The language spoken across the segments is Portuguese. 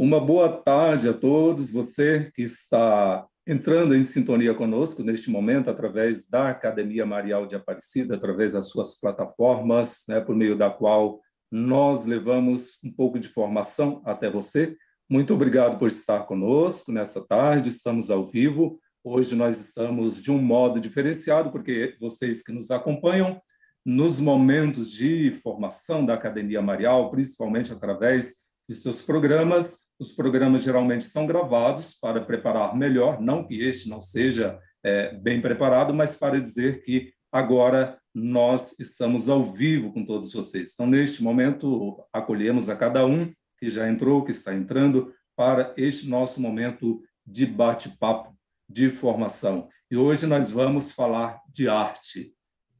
Uma boa tarde a todos, você que está entrando em sintonia conosco neste momento através da Academia Marial de Aparecida, através das suas plataformas, né, por meio da qual nós levamos um pouco de formação até você. Muito obrigado por estar conosco nessa tarde, estamos ao vivo. Hoje nós estamos de um modo diferenciado, porque vocês que nos acompanham nos momentos de formação da Academia Marial, principalmente através de seus programas, os programas geralmente são gravados para preparar melhor, não que este não seja é, bem preparado, mas para dizer que agora nós estamos ao vivo com todos vocês. Então, neste momento, acolhemos a cada um que já entrou, que está entrando, para este nosso momento de bate-papo, de formação. E hoje nós vamos falar de arte.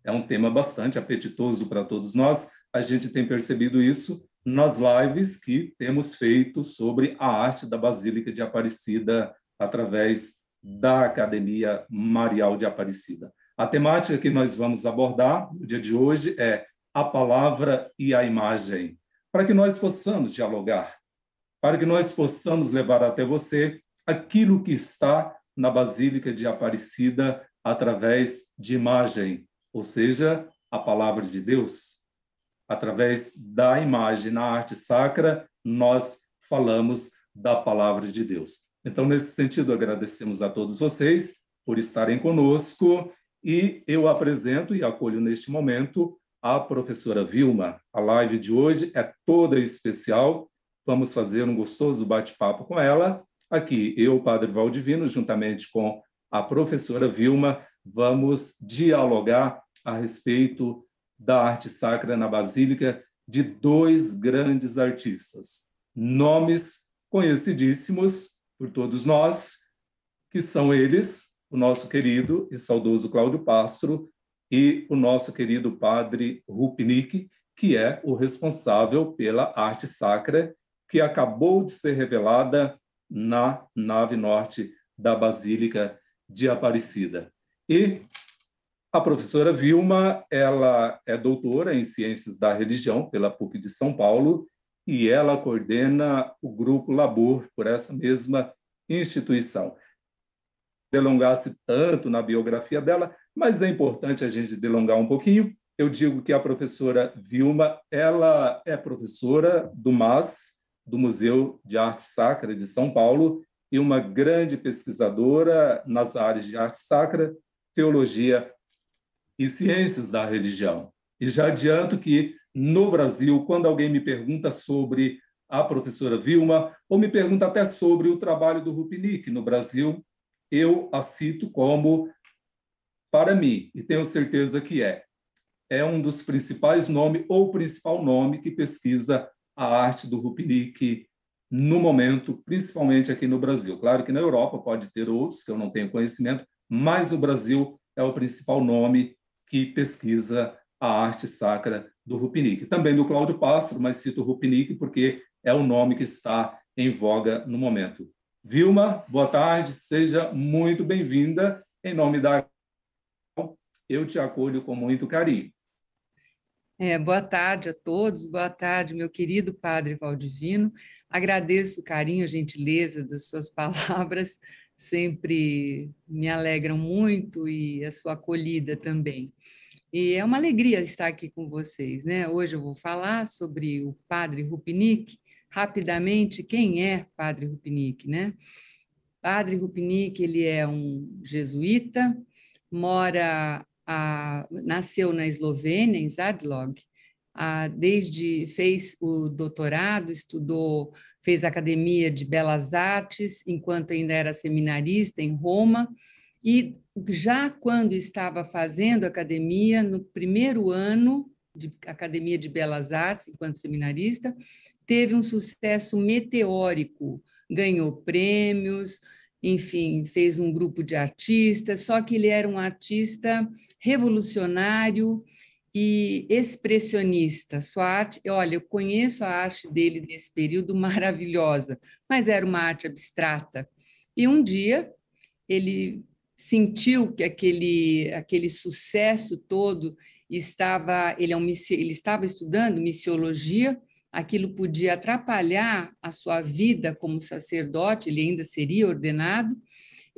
É um tema bastante apetitoso para todos nós, a gente tem percebido isso nas lives que temos feito sobre a arte da Basílica de Aparecida através da Academia Marial de Aparecida. A temática que nós vamos abordar no dia de hoje é a palavra e a imagem, para que nós possamos dialogar, para que nós possamos levar até você aquilo que está na Basílica de Aparecida através de imagem, ou seja, a palavra de Deus através da imagem na arte sacra, nós falamos da palavra de Deus. Então, nesse sentido, agradecemos a todos vocês por estarem conosco e eu apresento e acolho neste momento a professora Vilma. A live de hoje é toda especial. Vamos fazer um gostoso bate-papo com ela. Aqui, eu, Padre Valdivino, juntamente com a professora Vilma, vamos dialogar a respeito da arte sacra na Basílica de dois grandes artistas, nomes conhecidíssimos por todos nós, que são eles, o nosso querido e saudoso Cláudio Pastro e o nosso querido padre Rupnik, que é o responsável pela arte sacra que acabou de ser revelada na nave norte da Basílica de Aparecida. E a professora Vilma, ela é doutora em Ciências da Religião pela PUC de São Paulo e ela coordena o grupo Labor por essa mesma instituição. Delongasse tanto na biografia dela, mas é importante a gente delongar um pouquinho. Eu digo que a professora Vilma, ela é professora do MAS, do Museu de Arte Sacra de São Paulo, e uma grande pesquisadora nas áreas de arte sacra, teologia e ciências da religião. E já adianto que, no Brasil, quando alguém me pergunta sobre a professora Vilma, ou me pergunta até sobre o trabalho do Rupnik no Brasil, eu a cito como, para mim, e tenho certeza que é, é um dos principais nomes, ou principal nome, que pesquisa a arte do Rupnik no momento, principalmente aqui no Brasil. Claro que na Europa pode ter outros que eu não tenho conhecimento, mas o Brasil é o principal nome que pesquisa a arte sacra do Rupinique. Também do Cláudio Pássaro, mas cito Rupinique porque é o nome que está em voga no momento. Vilma, boa tarde, seja muito bem-vinda. Em nome da eu te acolho com muito carinho. É, boa tarde a todos, boa tarde, meu querido Padre Valdivino. Agradeço o carinho, a gentileza das suas palavras sempre me alegram muito e a sua acolhida também. E é uma alegria estar aqui com vocês, né? Hoje eu vou falar sobre o Padre Rupnik, rapidamente quem é Padre Rupnik, né? Padre Rupnik, ele é um jesuíta, mora a, nasceu na Eslovênia, em Zadlog, desde fez o doutorado, estudou, fez academia de belas artes enquanto ainda era seminarista em Roma e já quando estava fazendo academia no primeiro ano de academia de belas artes enquanto seminarista teve um sucesso meteórico, ganhou prêmios, enfim, fez um grupo de artistas, só que ele era um artista revolucionário, e expressionista. Sua arte, olha, eu conheço a arte dele nesse período maravilhosa, mas era uma arte abstrata. E um dia ele sentiu que aquele aquele sucesso todo estava, ele, é um, ele estava estudando missiologia, aquilo podia atrapalhar a sua vida como sacerdote, ele ainda seria ordenado,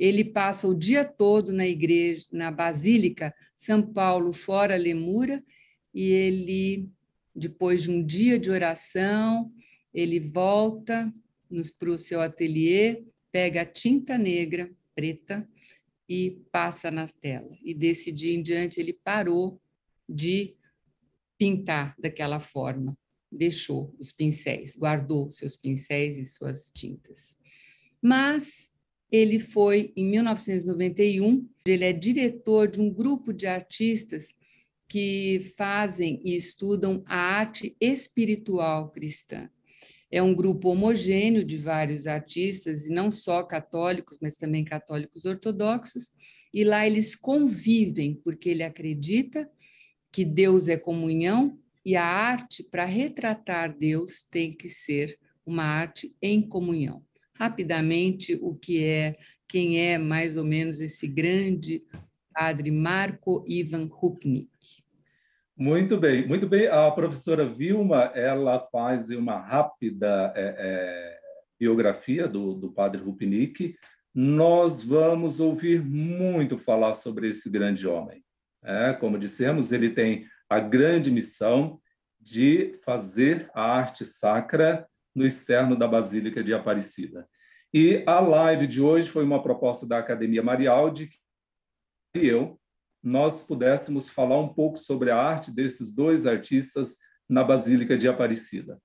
ele passa o dia todo na igreja, na Basílica São Paulo, fora Lemura, e ele, depois de um dia de oração, ele volta para o seu ateliê, pega a tinta negra, preta, e passa na tela. E desse dia em diante ele parou de pintar daquela forma, deixou os pincéis, guardou seus pincéis e suas tintas. Mas ele foi, em 1991, ele é diretor de um grupo de artistas que fazem e estudam a arte espiritual cristã. É um grupo homogêneo de vários artistas, e não só católicos, mas também católicos ortodoxos, e lá eles convivem, porque ele acredita que Deus é comunhão e a arte para retratar Deus tem que ser uma arte em comunhão rapidamente o que é, quem é mais ou menos esse grande padre Marco Ivan Rupnik. Muito bem, muito bem. A professora Vilma ela faz uma rápida é, é, biografia do, do padre Rupnik. Nós vamos ouvir muito falar sobre esse grande homem. É, como dissemos, ele tem a grande missão de fazer a arte sacra no externo da Basílica de Aparecida. E a live de hoje foi uma proposta da Academia Marialdi e eu nós pudéssemos falar um pouco sobre a arte desses dois artistas na Basílica de Aparecida.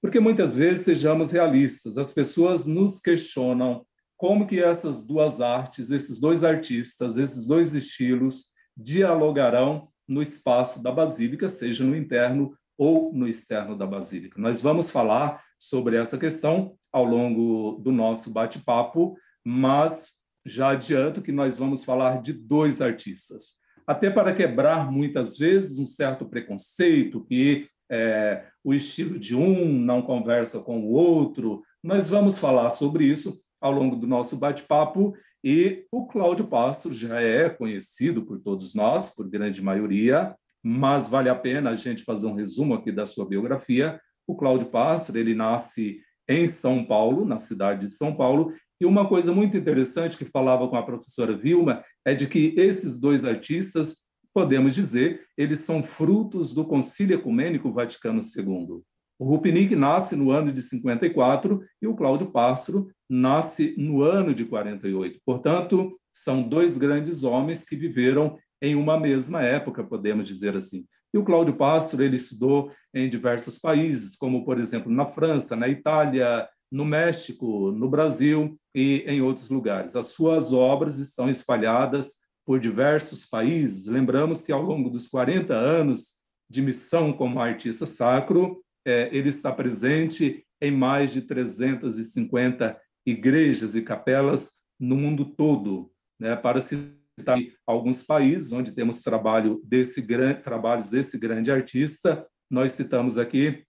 Porque muitas vezes sejamos realistas, as pessoas nos questionam como que essas duas artes, esses dois artistas, esses dois estilos dialogarão no espaço da basílica, seja no interno ou no externo da Basílica. Nós vamos falar sobre essa questão ao longo do nosso bate-papo, mas já adianto que nós vamos falar de dois artistas. Até para quebrar muitas vezes um certo preconceito que é, o estilo de um não conversa com o outro. Nós vamos falar sobre isso ao longo do nosso bate-papo. E o Cláudio Passos já é conhecido por todos nós, por grande maioria, mas vale a pena a gente fazer um resumo aqui da sua biografia. O Cláudio Pastor, ele nasce em São Paulo, na cidade de São Paulo, e uma coisa muito interessante que falava com a professora Vilma é de que esses dois artistas, podemos dizer, eles são frutos do Concílio Ecumênico Vaticano II. O Rupnik nasce no ano de 54 e o Cláudio Pastro nasce no ano de 48. Portanto, são dois grandes homens que viveram em uma mesma época, podemos dizer assim. E o Cláudio Pastor ele estudou em diversos países, como por exemplo na França, na Itália, no México, no Brasil e em outros lugares. As suas obras estão espalhadas por diversos países. Lembramos que ao longo dos 40 anos de missão como artista sacro, é, ele está presente em mais de 350 igrejas e capelas no mundo todo, né, para se citar tá alguns países onde temos trabalho desse grande, trabalhos desse grande artista. Nós citamos aqui,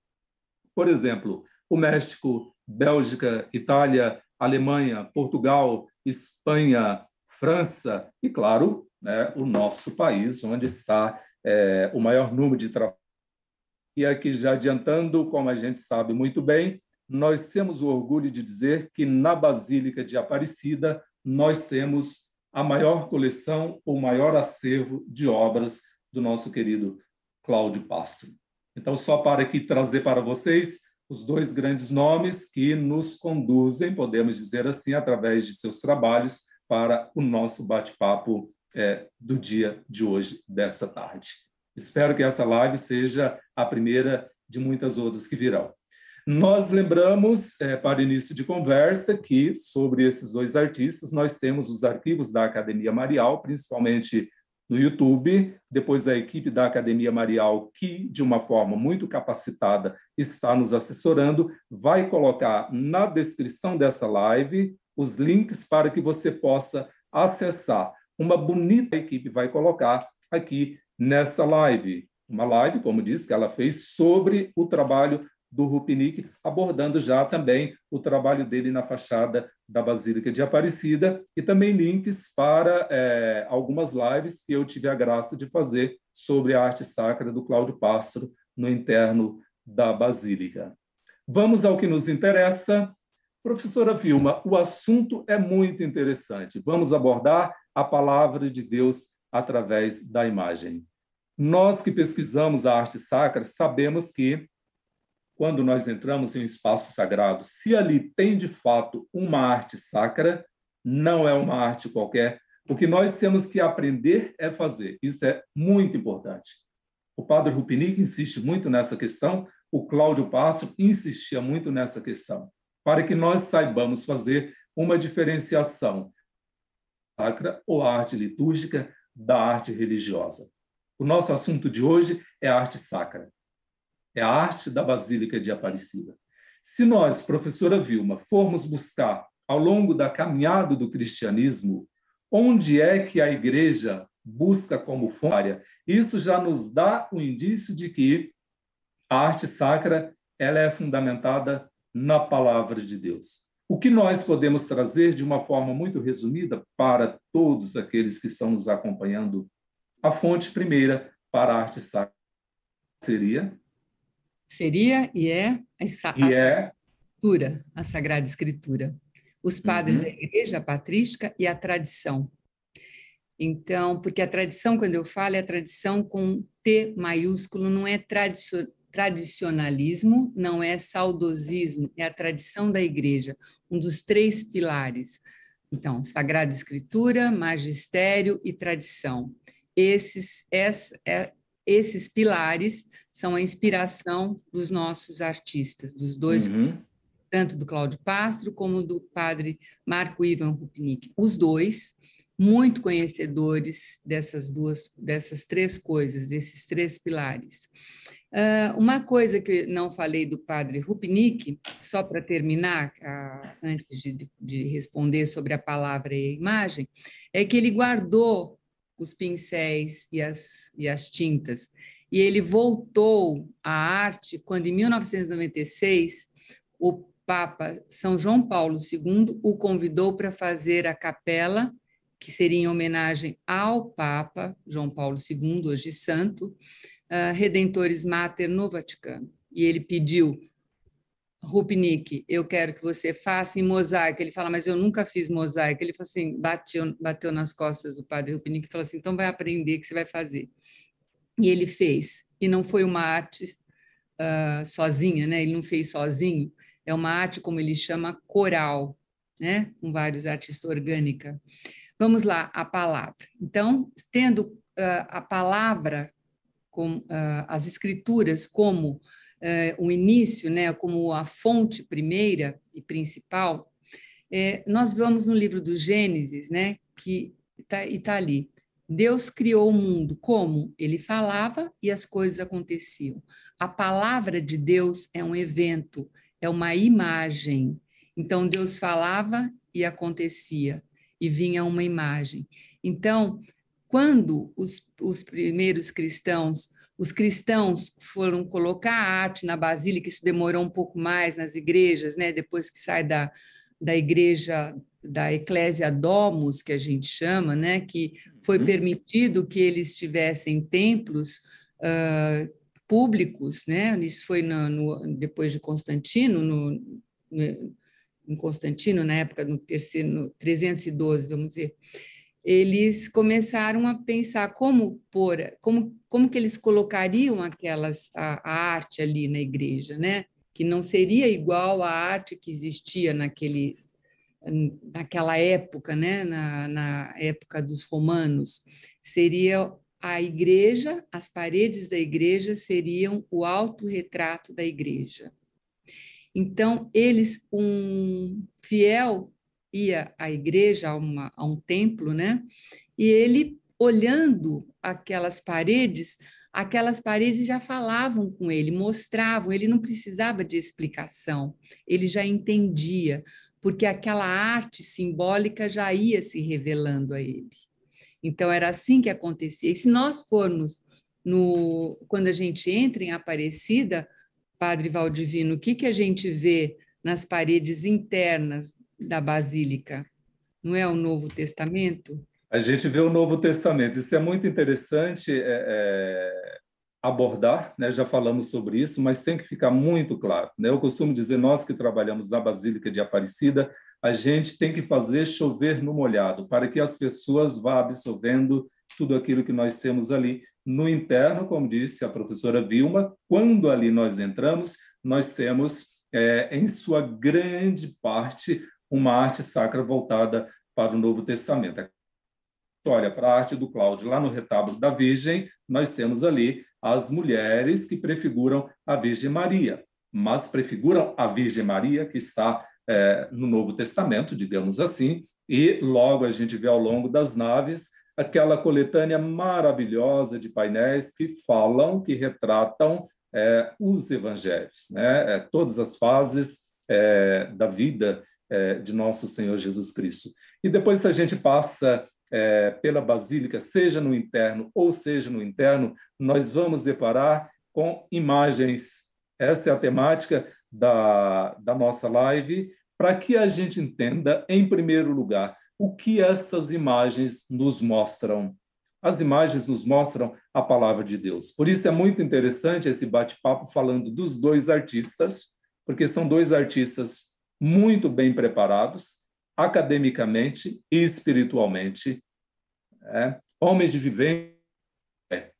por exemplo, o México, Bélgica, Itália, Alemanha, Portugal, Espanha, França e, claro, né, o nosso país, onde está é, o maior número de trabalhos. E aqui, já adiantando, como a gente sabe muito bem, nós temos o orgulho de dizer que na Basílica de Aparecida nós temos a maior coleção ou maior acervo de obras do nosso querido Cláudio Castro. Então, só para aqui trazer para vocês os dois grandes nomes que nos conduzem, podemos dizer assim, através de seus trabalhos, para o nosso bate-papo é, do dia de hoje, dessa tarde. Espero que essa live seja a primeira de muitas outras que virão. Nós lembramos, é, para início de conversa, que sobre esses dois artistas nós temos os arquivos da Academia Marial, principalmente no YouTube, depois a equipe da Academia Marial, que de uma forma muito capacitada está nos assessorando, vai colocar na descrição dessa live os links para que você possa acessar. Uma bonita equipe vai colocar aqui nessa live. Uma live, como disse, que ela fez sobre o trabalho do Rupnik, abordando já também o trabalho dele na fachada da Basílica de Aparecida e também links para é, algumas lives que eu tive a graça de fazer sobre a arte sacra do Cláudio Pássaro no interno da Basílica. Vamos ao que nos interessa. Professora Vilma, o assunto é muito interessante. Vamos abordar a palavra de Deus através da imagem. Nós que pesquisamos a arte sacra sabemos que quando nós entramos em um espaço sagrado, se ali tem de fato uma arte sacra, não é uma arte qualquer. O que nós temos que aprender é fazer. Isso é muito importante. O padre Rupinic insiste muito nessa questão, o Cláudio Passo insistia muito nessa questão, para que nós saibamos fazer uma diferenciação sacra ou arte litúrgica da arte religiosa. O nosso assunto de hoje é arte sacra é a arte da Basílica de Aparecida. Se nós, professora Vilma, formos buscar ao longo da caminhada do cristianismo onde é que a igreja busca como fonte, isso já nos dá o um indício de que a arte sacra ela é fundamentada na palavra de Deus. O que nós podemos trazer de uma forma muito resumida para todos aqueles que estão nos acompanhando? A fonte primeira para a arte sacra seria seria e é a, a, e é. Escritura, a Sagrada Escritura, os padres uhum. da igreja, a patrística e a tradição. Então, porque a tradição, quando eu falo, é a tradição com T maiúsculo, não é tradicio, tradicionalismo, não é saudosismo, é a tradição da igreja, um dos três pilares. Então, Sagrada Escritura, Magistério e Tradição. Esses, essa, é esses pilares são a inspiração dos nossos artistas, dos dois, uhum. tanto do Cláudio Pastro como do padre Marco Ivan Rupnik. Os dois muito conhecedores dessas duas, dessas três coisas, desses três pilares. Uh, uma coisa que não falei do padre Rupnik, só para terminar, uh, antes de, de responder sobre a palavra e a imagem, é que ele guardou os pincéis e as, e as tintas. E ele voltou à arte quando, em 1996, o Papa São João Paulo II o convidou para fazer a capela, que seria em homenagem ao Papa João Paulo II, hoje santo, uh, Redentores Mater no Vaticano. E ele pediu Rupnik, eu quero que você faça em mosaico. Ele fala, mas eu nunca fiz mosaico. Ele falou assim, bateu, bateu nas costas do padre Rupnik e falou assim, então vai aprender que você vai fazer. E ele fez. E não foi uma arte uh, sozinha, né? Ele não fez sozinho. É uma arte, como ele chama, coral, né? Com vários artistas orgânica. Vamos lá, a palavra. Então, tendo uh, a palavra, com, uh, as escrituras como eh, o início, né, como a fonte primeira e principal, eh, nós vamos no livro do Gênesis, né, que está tá ali. Deus criou o mundo como ele falava e as coisas aconteciam. A palavra de Deus é um evento, é uma imagem. Então Deus falava e acontecia, e vinha uma imagem. Então, quando os, os primeiros cristãos os cristãos foram colocar a arte na basílica, isso demorou um pouco mais nas igrejas, né? depois que sai da, da igreja da Eclésia Domus, que a gente chama, né? que foi uhum. permitido que eles tivessem templos uh, públicos, né? isso foi no, no, depois de Constantino, no, em Constantino, na época, no terceiro, no 312, vamos dizer eles começaram a pensar como pôr, como, como que eles colocariam aquelas a, a, arte ali na igreja, né? Que não seria igual à arte que existia naquele naquela época, né? Na, na época dos romanos, seria a igreja, as paredes da igreja seriam o autorretrato da igreja. Então, eles, um fiel ia à igreja, a, uma, a um templo, né? E ele, olhando aquelas paredes, aquelas paredes já falavam com ele, mostravam, ele não precisava de explicação, ele já entendia, porque aquela arte simbólica já ia se revelando a ele. Então era assim que acontecia. E se nós formos no quando a gente entra em Aparecida, Padre Valdivino, o que que a gente vê nas paredes internas da Basílica, não é o Novo Testamento? A gente vê o Novo Testamento. Isso é muito interessante é, é, abordar, né? já falamos sobre isso, mas tem que ficar muito claro. Né? Eu costumo dizer, nós que trabalhamos na Basílica de Aparecida, a gente tem que fazer chover no molhado, para que as pessoas vá absorvendo tudo aquilo que nós temos ali. No interno, como disse a professora Vilma, quando ali nós entramos, nós temos, é, em sua grande parte, uma arte sacra voltada para o Novo Testamento. Olha para a arte do Cláudio, lá no retábulo da Virgem, nós temos ali as mulheres que prefiguram a Virgem Maria, mas prefiguram a Virgem Maria que está é, no Novo Testamento, digamos assim, e logo a gente vê ao longo das naves aquela coletânea maravilhosa de painéis que falam, que retratam é, os evangelhos, né? É, todas as fases é, da vida é, de nosso Senhor Jesus Cristo. E depois a gente passa é, pela Basílica, seja no interno ou seja no interno, nós vamos deparar com imagens. Essa é a temática da, da nossa live, para que a gente entenda, em primeiro lugar, o que essas imagens nos mostram. As imagens nos mostram a palavra de Deus. Por isso é muito interessante esse bate-papo falando dos dois artistas, porque são dois artistas muito bem preparados, academicamente e espiritualmente, é, homens de vivência. É,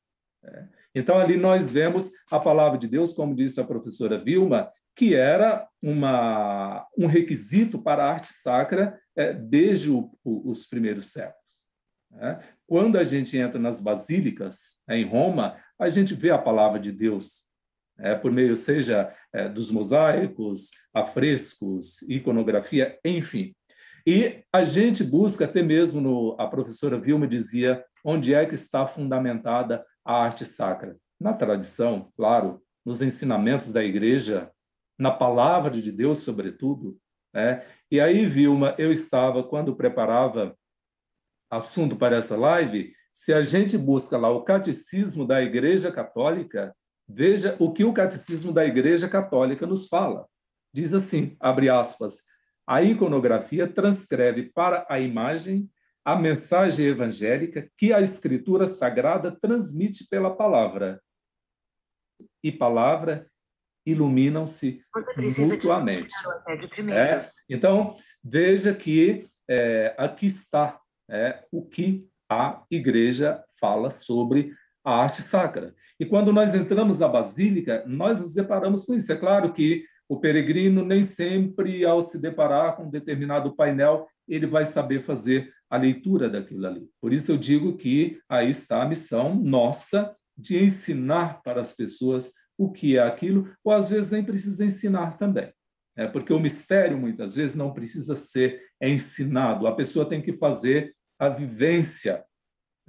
é. Então, ali nós vemos a palavra de Deus, como disse a professora Vilma, que era uma, um requisito para a arte sacra é, desde o, o, os primeiros séculos. É. Quando a gente entra nas basílicas, é, em Roma, a gente vê a palavra de Deus é, por meio, seja é, dos mosaicos, afrescos, iconografia, enfim. E a gente busca, até mesmo no, a professora Vilma dizia, onde é que está fundamentada a arte sacra? Na tradição, claro, nos ensinamentos da igreja, na palavra de Deus, sobretudo. Né? E aí, Vilma, eu estava, quando preparava assunto para essa live, se a gente busca lá o catecismo da Igreja Católica, Veja o que o Catecismo da Igreja Católica nos fala. Diz assim, abre aspas, a iconografia transcreve para a imagem a mensagem evangélica que a Escritura Sagrada transmite pela palavra. E palavra iluminam-se mutuamente. É? Então, veja que é, aqui está é, o que a igreja fala sobre a arte sacra. E quando nós entramos na Basílica, nós nos deparamos com isso. É claro que o peregrino nem sempre, ao se deparar com um determinado painel, ele vai saber fazer a leitura daquilo ali. Por isso eu digo que aí está a missão nossa de ensinar para as pessoas o que é aquilo, ou às vezes nem precisa ensinar também. é Porque o mistério, muitas vezes, não precisa ser ensinado. A pessoa tem que fazer a vivência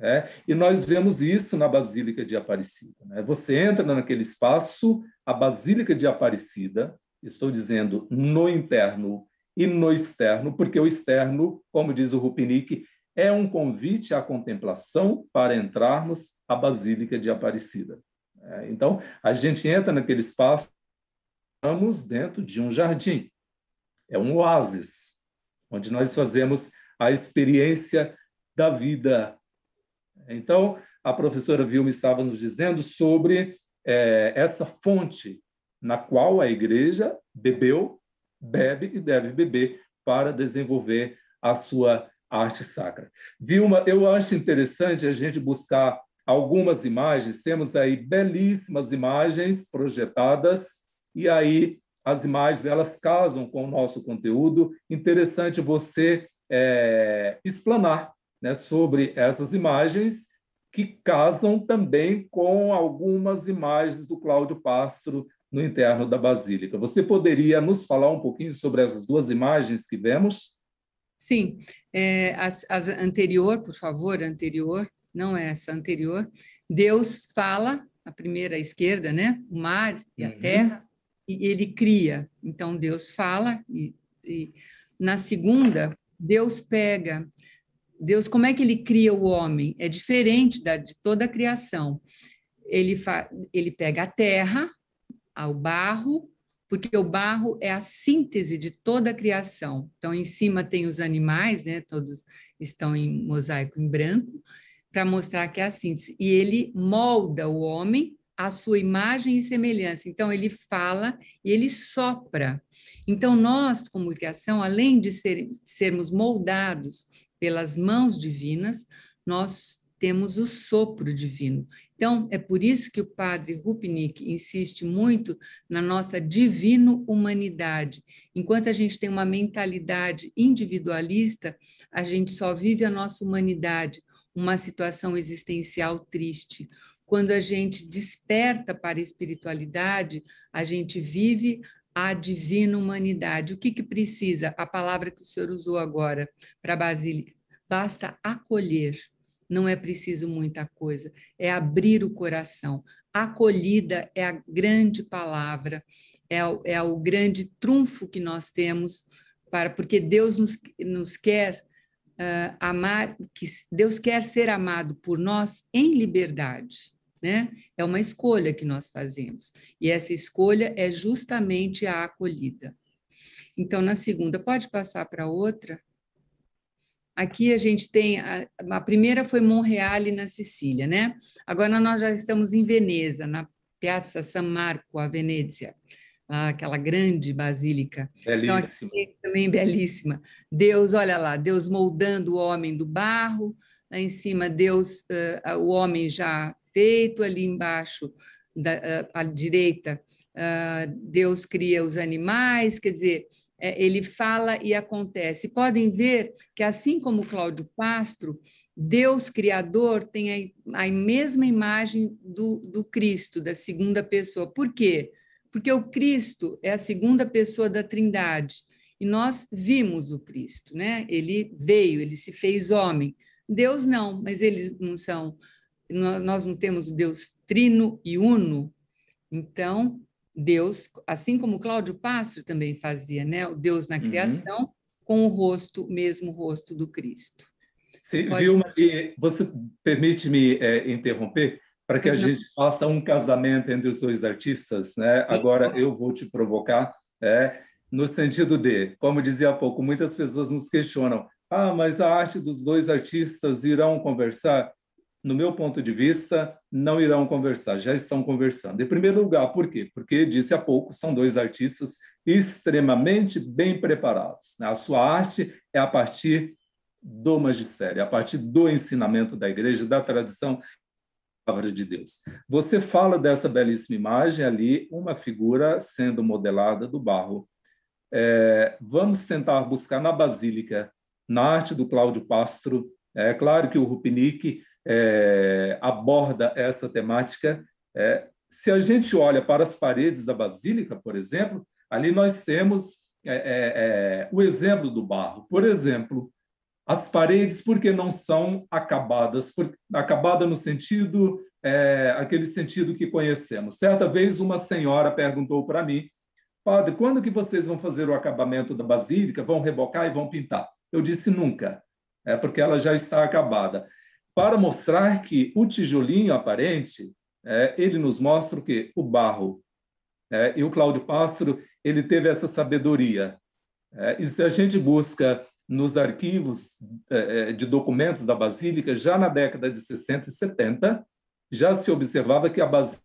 é, e nós vemos isso na Basílica de Aparecida. Né? Você entra naquele espaço, a Basílica de Aparecida, estou dizendo no interno e no externo, porque o externo, como diz o Rupinick, é um convite à contemplação para entrarmos à Basílica de Aparecida. Né? então, a gente entra naquele espaço, estamos dentro de um jardim, é um oásis, onde nós fazemos a experiência da vida então, a professora Vilma estava nos dizendo sobre é, essa fonte na qual a igreja bebeu, bebe e deve beber para desenvolver a sua arte sacra. Vilma, eu acho interessante a gente buscar algumas imagens, temos aí belíssimas imagens projetadas e aí as imagens elas casam com o nosso conteúdo. Interessante você é, explanar né, sobre essas imagens que casam também com algumas imagens do Cláudio Pastro no interno da Basílica. Você poderia nos falar um pouquinho sobre essas duas imagens que vemos? Sim, é, as, as anterior, por favor, anterior, não é essa, anterior. Deus fala, a primeira à esquerda, né? O mar e uhum. a terra, e ele cria. Então Deus fala, e, e na segunda, Deus pega Deus, como é que ele cria o homem? É diferente da, de toda a criação. Ele, fa, ele pega a terra, o barro, porque o barro é a síntese de toda a criação. Então, em cima tem os animais, né? Todos estão em mosaico em branco, para mostrar que é a síntese. E ele molda o homem à sua imagem e semelhança. Então, ele fala e ele sopra. Então, nós, como criação, além de ser, sermos moldados pelas mãos divinas, nós temos o sopro divino. Então, é por isso que o padre Rupnik insiste muito na nossa divino humanidade. Enquanto a gente tem uma mentalidade individualista, a gente só vive a nossa humanidade, uma situação existencial triste. Quando a gente desperta para a espiritualidade, a gente vive à divina humanidade. O que, que precisa? A palavra que o senhor usou agora para Basílica. Basta acolher, não é preciso muita coisa, é abrir o coração. Acolhida é a grande palavra, é o, é o grande trunfo que nós temos, para porque Deus nos, nos quer uh, amar, que Deus quer ser amado por nós em liberdade né? É uma escolha que nós fazemos. E essa escolha é justamente a acolhida. Então, na segunda, pode passar para outra? Aqui a gente tem a, a primeira foi Monreale na Sicília, né? Agora nós já estamos em Veneza, na Piazza San Marco, a Venezia, ah, aquela grande basílica. Belíssima. Então, aqui também belíssima. Deus, olha lá, Deus moldando o homem do barro, lá em cima Deus, uh, o homem já feito ali embaixo da, ah, à direita. Ah, Deus cria os animais, quer dizer, é, ele fala e acontece. Podem ver que, assim como Cláudio Pastro, Deus Criador tem a, a mesma imagem do, do Cristo, da segunda pessoa. Por quê? Porque o Cristo é a segunda pessoa da Trindade e nós vimos o Cristo, né? Ele veio, ele se fez homem. Deus não, mas eles não são nós não temos Deus trino e uno, então Deus, assim como Cláudio Pastro também fazia, né? O Deus na uhum. criação uhum. com o rosto, mesmo rosto do Cristo. Sim, Pode... Vilma, e você permite me é, interromper para que pois a não. gente faça um casamento entre os dois artistas, né? Agora eu vou te provocar, é, no sentido de, como dizia há pouco, muitas pessoas nos questionam: ah, mas a arte dos dois artistas irão conversar? no meu ponto de vista, não irão conversar, já estão conversando. Em primeiro lugar, por quê? Porque, disse há pouco, são dois artistas extremamente bem preparados. Né? A sua arte é a partir do magistério, é a partir do ensinamento da igreja, da tradição da palavra de Deus. Você fala dessa belíssima imagem ali, uma figura sendo modelada do barro. É, vamos tentar buscar na Basílica, na arte do Cláudio Pastro, é claro que o Rupnik é, aborda essa temática. É, se a gente olha para as paredes da Basílica, por exemplo, ali nós temos é, é, é o exemplo do barro. Por exemplo, as paredes, porque não são acabadas, por, acabada no sentido, é, aquele sentido que conhecemos. Certa vez, uma senhora perguntou para mim, Padre, quando que vocês vão fazer o acabamento da basílica? Vão rebocar e vão pintar? Eu disse nunca, é porque ela já está acabada para mostrar que o tijolinho aparente, é, ele nos mostra o que? O barro. É, e o Cláudio Pássaro, ele teve essa sabedoria. É, e se a gente busca nos arquivos é, é, de documentos da Basílica, já na década de 60 e 70, já se observava que a Basílica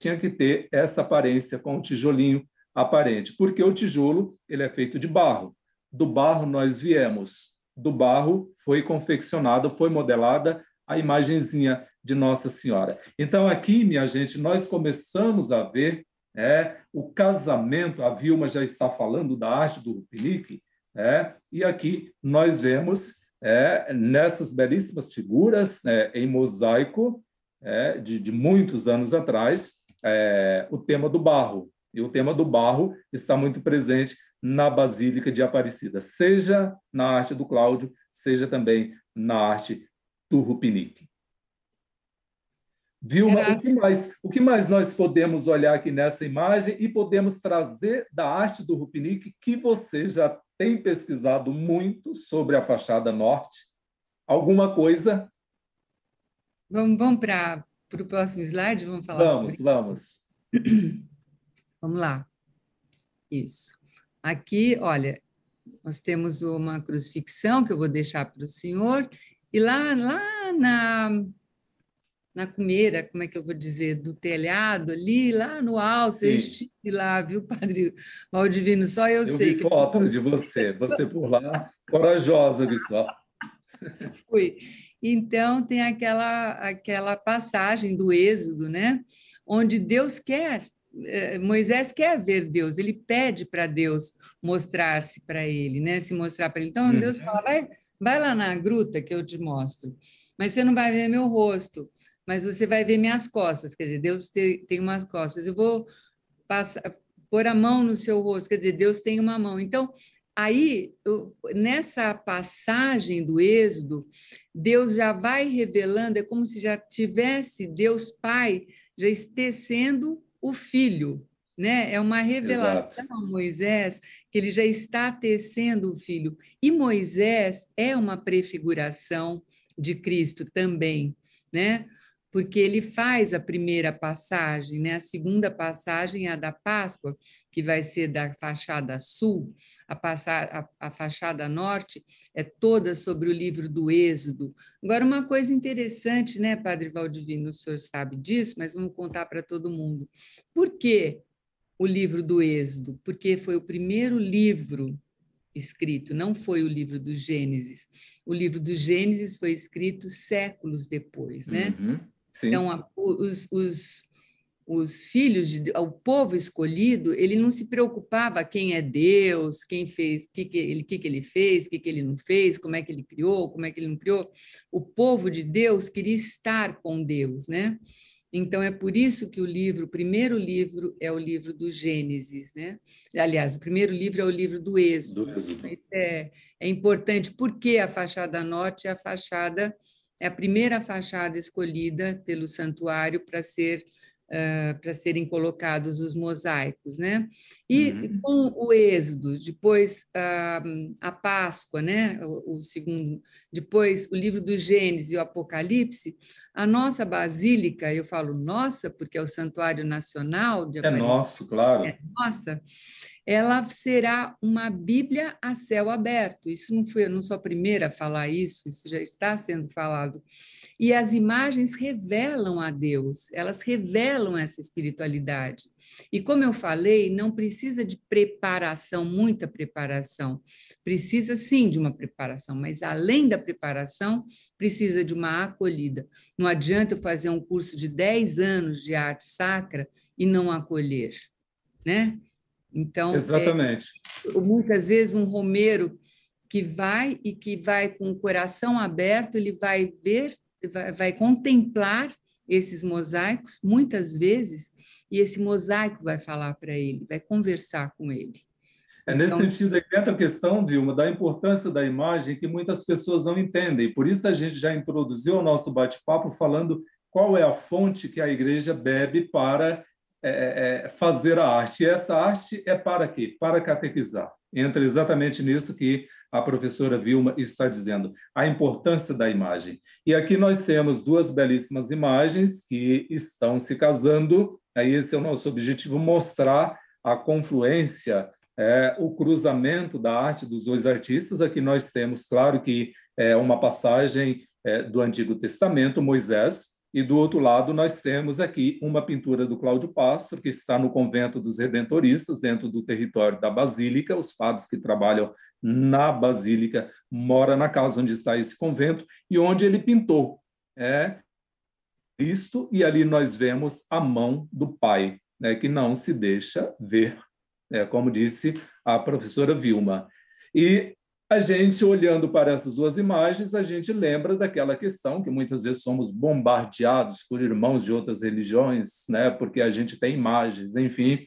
tinha que ter essa aparência com o tijolinho aparente, porque o tijolo ele é feito de barro. Do barro nós viemos do barro foi confeccionada, foi modelada a imagenzinha de Nossa Senhora. Então, aqui, minha gente, nós começamos a ver é, o casamento. A Vilma já está falando da arte do Rupinique, é, e aqui nós vemos é, nessas belíssimas figuras é, em mosaico é, de, de, muitos anos atrás é, o tema do barro. E o tema do barro está muito presente na Basílica de Aparecida, seja na arte do Cláudio, seja também na arte do Rupinique. Vilma, o que, mais, o que mais nós podemos olhar aqui nessa imagem e podemos trazer da arte do Rupinique, que você já tem pesquisado muito sobre a fachada norte? Alguma coisa? Vamos, vamos para o próximo slide? Vamos falar vamos, sobre Vamos, vamos. Vamos lá. Isso. Aqui, olha, nós temos uma crucifixão que eu vou deixar para o senhor, e lá, lá na, na cumeira, como é que eu vou dizer, do telhado ali, lá no alto, Sim. eu estive lá, viu, Padre Maldivino? Só eu, eu sei. Eu vi foto de você, você por lá, corajosa, vi só. Fui. Então, tem aquela, aquela passagem do Êxodo, né? Onde Deus quer eh, Moisés quer ver Deus, ele pede para Deus mostrar-se para ele, né? Se mostrar para ele. Então uhum. Deus fala: vai, vai lá na gruta que eu te mostro, mas você não vai ver meu rosto, mas você vai ver minhas costas. Quer dizer, Deus te, tem umas costas. Eu vou passar, pôr a mão no seu rosto. Quer dizer, Deus tem uma mão. Então Aí, nessa passagem do Êxodo, Deus já vai revelando, é como se já tivesse Deus Pai já estecendo o Filho. Né? É uma revelação, Exato. Moisés, que ele já está tecendo o Filho. E Moisés é uma prefiguração de Cristo também. Né? porque ele faz a primeira passagem, né? A segunda passagem é a da Páscoa, que vai ser da fachada sul, a, a, a fachada norte é toda sobre o livro do Êxodo. Agora, uma coisa interessante, né, Padre Valdivino, o senhor sabe disso, mas vamos contar para todo mundo. Por que o livro do Êxodo? Porque foi o primeiro livro escrito, não foi o livro do Gênesis. O livro do Gênesis foi escrito séculos depois, né? Uhum. Sim. Então, a, os, os, os filhos, de, o povo escolhido, ele não se preocupava quem é Deus, quem fez, o que, que, ele, que, que ele fez, o que, que ele não fez, como é que ele criou, como é que ele não criou. O povo de Deus queria estar com Deus, né? Então é por isso que o livro, o primeiro livro é o livro do Gênesis, né? Aliás, o primeiro livro é o livro do Êxodo. Do êxodo. É, é importante porque a fachada norte é a fachada é a primeira fachada escolhida pelo santuário para ser uh, para serem colocados os mosaicos, né? E uhum. com o Êxodo, depois a, ah, a Páscoa, né? O, o, segundo, depois o livro do Gênesis e o Apocalipse, a nossa basílica, eu falo nossa, porque é o Santuário Nacional de é Aparecida, É nosso, claro. É nossa, ela será uma Bíblia a céu aberto. Isso não foi, eu não sou a primeira a falar isso, isso já está sendo falado. E as imagens revelam a Deus, elas revelam essa espiritualidade. E como eu falei, não precisa de preparação, muita preparação. Precisa sim de uma preparação, mas além da preparação, precisa de uma acolhida. Não adianta eu fazer um curso de 10 anos de arte sacra e não acolher, né? Então, é Exatamente. É, muitas vezes um romeiro que vai e que vai com o coração aberto, ele vai ver, vai, vai contemplar esses mosaicos, muitas vezes e esse mosaico vai falar para ele, vai conversar com ele. É nesse então, sentido que entra a questão, Vilma, da importância da imagem que muitas pessoas não entendem. Por isso a gente já introduziu o nosso bate-papo falando qual é a fonte que a igreja bebe para é, é, é fazer a arte. E essa arte é para quê? Para catequizar. Entra exatamente nisso que a professora Vilma está dizendo, a importância da imagem. E aqui nós temos duas belíssimas imagens que estão se casando é esse é o nosso objetivo: mostrar a confluência, é, o cruzamento da arte dos dois artistas. Aqui nós temos, claro, que é uma passagem é, do Antigo Testamento, Moisés, e do outro lado nós temos aqui uma pintura do Cláudio Passo que está no convento dos Redentoristas, dentro do território da Basílica. Os padres que trabalham na Basílica moram na casa onde está esse convento e onde ele pintou. É, Cristo, e ali nós vemos a mão do Pai, né, que não se deixa ver, né, como disse a professora Vilma. E a gente, olhando para essas duas imagens, a gente lembra daquela questão que muitas vezes somos bombardeados por irmãos de outras religiões, né, porque a gente tem imagens, enfim.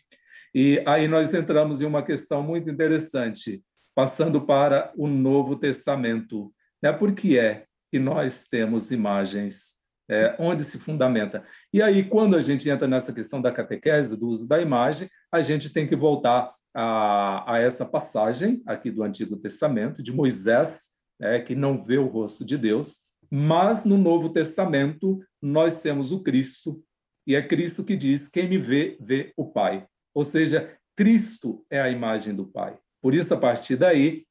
E aí nós entramos em uma questão muito interessante, passando para o Novo Testamento. Né, por que é que nós temos imagens? É, onde se fundamenta. E aí, quando a gente entra nessa questão da catequese, do uso da imagem, a gente tem que voltar a, a essa passagem aqui do Antigo Testamento, de Moisés, é, que não vê o rosto de Deus, mas no Novo Testamento nós temos o Cristo, e é Cristo que diz: Quem me vê, vê o Pai. Ou seja, Cristo é a imagem do Pai. Por isso, a partir daí,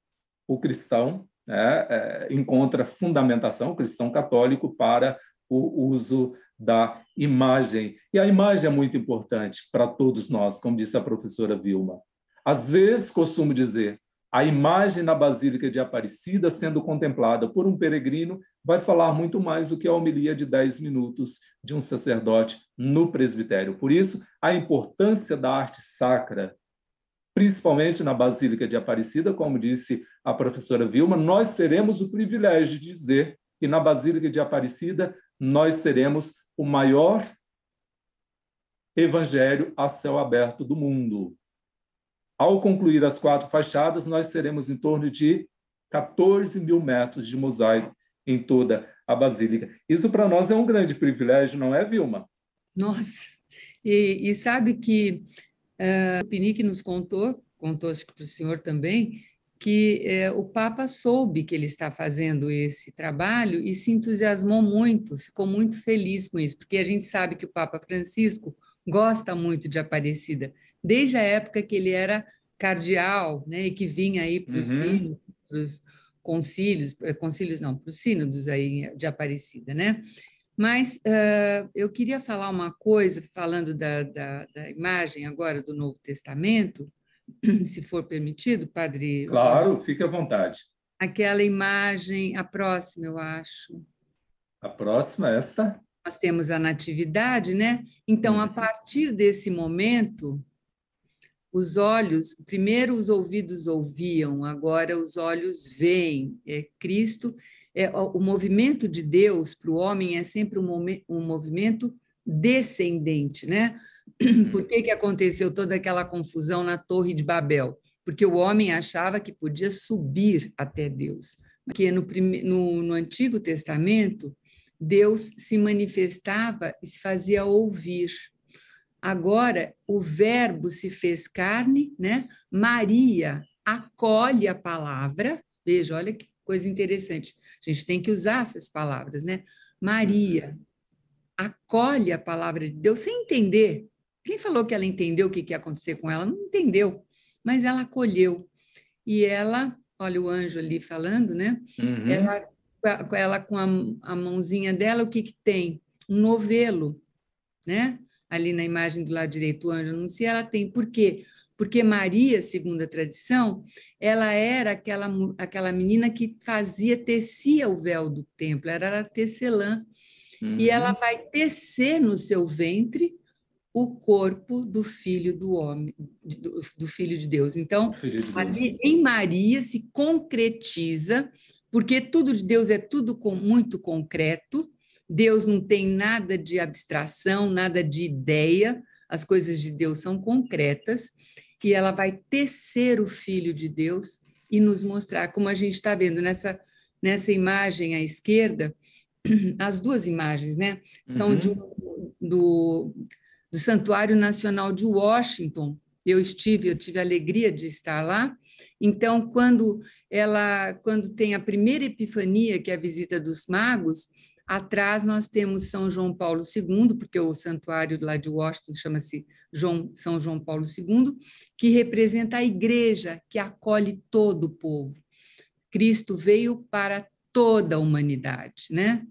o cristão né, é, encontra fundamentação, o cristão católico, para o uso da imagem. E a imagem é muito importante para todos nós, como disse a professora Vilma. Às vezes, costumo dizer, a imagem na Basílica de Aparecida sendo contemplada por um peregrino vai falar muito mais do que a homilia de 10 minutos de um sacerdote no presbitério. Por isso, a importância da arte sacra, principalmente na Basílica de Aparecida, como disse a professora Vilma, nós teremos o privilégio de dizer que na Basílica de Aparecida nós seremos o maior evangelho a céu aberto do mundo. Ao concluir as quatro fachadas, nós seremos em torno de 14 mil metros de mosaico em toda a Basílica. Isso para nós é um grande privilégio, não é, Vilma? Nossa, e, e sabe que uh, o Pinique nos contou, contou acho que para o senhor também, que eh, o Papa soube que ele está fazendo esse trabalho e se entusiasmou muito, ficou muito feliz com isso, porque a gente sabe que o Papa Francisco gosta muito de Aparecida, desde a época que ele era cardeal, né, e que vinha aí para os uhum. concílios, eh, concílios não, para os sínodos aí de Aparecida, né? Mas uh, eu queria falar uma coisa, falando da, da, da imagem agora do Novo Testamento, se for permitido, padre? Claro, fique à vontade. Aquela imagem, a próxima, eu acho. A próxima, esta? Nós temos a natividade, né? Então, a uhum. partir desse momento, os olhos, primeiro os ouvidos ouviam, agora os olhos veem. É Cristo, é, o movimento de Deus para o homem é sempre um, um movimento descendente, né? Uhum. Por que, que aconteceu toda aquela confusão na Torre de Babel? Porque o homem achava que podia subir até Deus. Porque no, no, no Antigo Testamento, Deus se manifestava e se fazia ouvir. Agora, o Verbo se fez carne, né? Maria acolhe a palavra. Veja, olha que coisa interessante. A gente tem que usar essas palavras, né? Maria uhum. acolhe a palavra de Deus sem entender quem falou que ela entendeu o que, que ia acontecer com ela? Não entendeu, mas ela acolheu. E ela, olha o anjo ali falando, né? Uhum. Ela, ela com a, a mãozinha dela, o que, que tem? Um novelo, né? Ali na imagem do lado direito, o anjo anuncia, ela tem. Por quê? Porque Maria, segundo a tradição, ela era aquela, aquela menina que fazia, tecia o véu do templo, Era a tecelã. Uhum. E ela vai tecer no seu ventre o corpo do filho do homem, do, do filho de Deus. Então, de Deus. ali em Maria se concretiza, porque tudo de Deus é tudo com, muito concreto. Deus não tem nada de abstração, nada de ideia. As coisas de Deus são concretas e ela vai tecer o filho de Deus e nos mostrar, como a gente está vendo nessa nessa imagem à esquerda, as duas imagens, né, são uhum. de, do do Santuário Nacional de Washington. Eu estive, eu tive a alegria de estar lá. Então, quando ela, quando tem a primeira epifania, que é a visita dos magos, Atrás nós temos São João Paulo II, porque o santuário lá de Washington chama-se São João Paulo II, que representa a igreja que acolhe todo o povo. Cristo veio para toda a humanidade, né?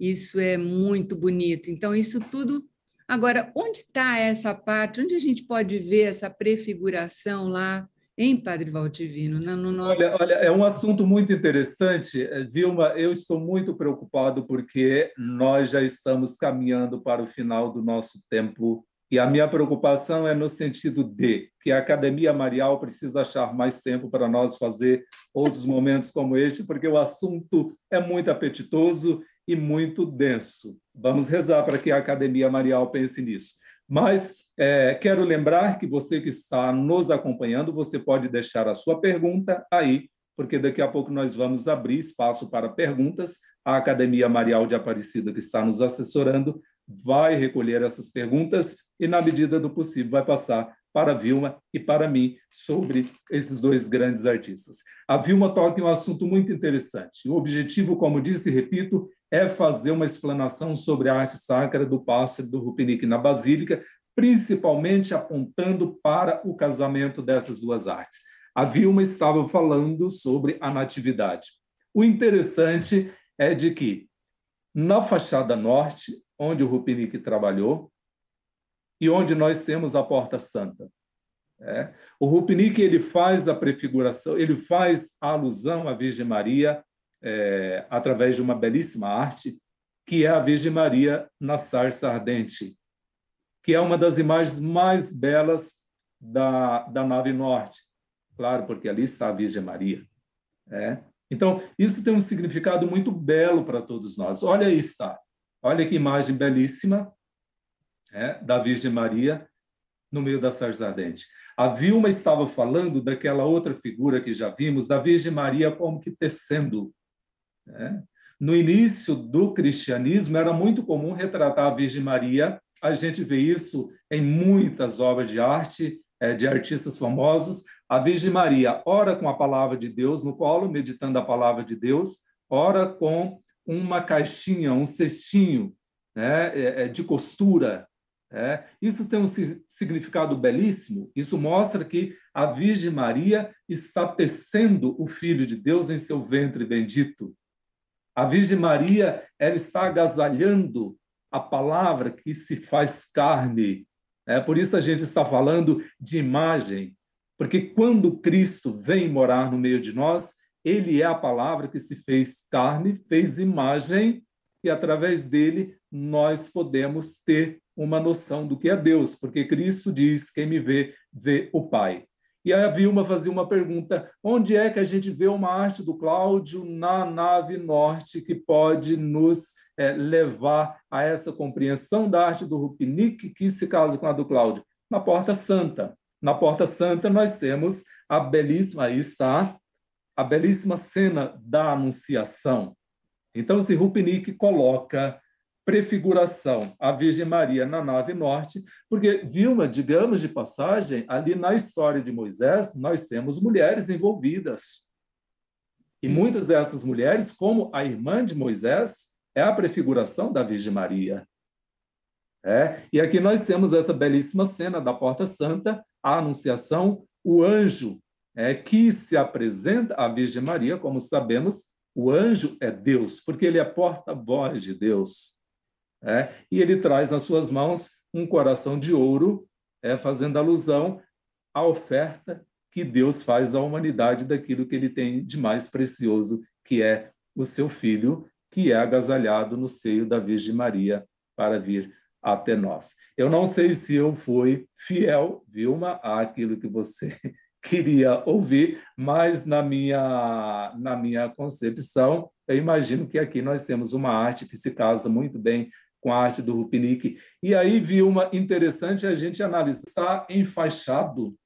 Isso é muito bonito. Então isso tudo Agora, onde está essa parte? Onde a gente pode ver essa prefiguração lá em Padre Valdivino? No nosso... olha, olha, é um assunto muito interessante, eh, Vilma. Eu estou muito preocupado porque nós já estamos caminhando para o final do nosso tempo e a minha preocupação é no sentido de que a Academia Marial precisa achar mais tempo para nós fazer outros momentos como este, porque o assunto é muito apetitoso e muito denso. Vamos rezar para que a Academia Marial pense nisso. Mas é, quero lembrar que você que está nos acompanhando, você pode deixar a sua pergunta aí, porque daqui a pouco nós vamos abrir espaço para perguntas. A Academia Marial de Aparecida, que está nos assessorando, vai recolher essas perguntas e, na medida do possível, vai passar para a Vilma e para mim sobre esses dois grandes artistas. A Vilma toca em um assunto muito interessante. O objetivo, como disse e repito, é fazer uma explanação sobre a arte sacra do pássaro do Rupinique na Basílica, principalmente apontando para o casamento dessas duas artes. A Vilma estava falando sobre a natividade. O interessante é de que, na fachada norte, onde o Rupinique trabalhou, e onde nós temos a Porta Santa. É. O Rupinique ele faz a prefiguração, ele faz a alusão à Virgem Maria, é, através de uma belíssima arte, que é a Virgem Maria na sarça ardente, que é uma das imagens mais belas da, da nave norte. Claro, porque ali está a Virgem Maria. É? Então, isso tem um significado muito belo para todos nós. Olha aí está. Olha que imagem belíssima é, da Virgem Maria no meio da sarça ardente. A Vilma estava falando daquela outra figura que já vimos, da Virgem Maria como que tecendo né? No início do cristianismo, era muito comum retratar a Virgem Maria. A gente vê isso em muitas obras de arte, é, de artistas famosos. A Virgem Maria ora com a palavra de Deus no colo, meditando a palavra de Deus, ora com uma caixinha, um cestinho né, é, é, de costura. Né? Isso tem um significado belíssimo. Isso mostra que a Virgem Maria está tecendo o Filho de Deus em seu ventre bendito. A Virgem Maria, ela está agasalhando a palavra que se faz carne. É por isso a gente está falando de imagem, porque quando Cristo vem morar no meio de nós, ele é a palavra que se fez carne, fez imagem, e através dele nós podemos ter uma noção do que é Deus, porque Cristo diz: quem me vê, vê o Pai. E aí a Vilma fazia uma pergunta: onde é que a gente vê uma arte do Cláudio na nave norte que pode nos é, levar a essa compreensão da arte do Rupnik que se casa com a do Cláudio? Na Porta Santa. Na Porta Santa nós temos a belíssima, aí está, a belíssima cena da Anunciação. Então, se Rupnik coloca prefiguração à Virgem Maria na nave norte, porque Vilma, digamos de passagem, ali na história de Moisés, nós temos mulheres envolvidas. E muitas dessas mulheres, como a irmã de Moisés, é a prefiguração da Virgem Maria. É, e aqui nós temos essa belíssima cena da Porta Santa, a Anunciação, o anjo é, que se apresenta à Virgem Maria, como sabemos, o anjo é Deus, porque ele é porta-voz de Deus. É, e ele traz nas suas mãos um coração de ouro, é, fazendo alusão à oferta que Deus faz à humanidade daquilo que ele tem de mais precioso, que é o seu filho, que é agasalhado no seio da Virgem Maria para vir até nós. Eu não sei se eu fui fiel, Vilma, àquilo que você queria ouvir, mas na minha, na minha concepção, eu imagino que aqui nós temos uma arte que se casa muito bem com a arte do Rupnik. E aí vi uma interessante a gente analisar enfaixado.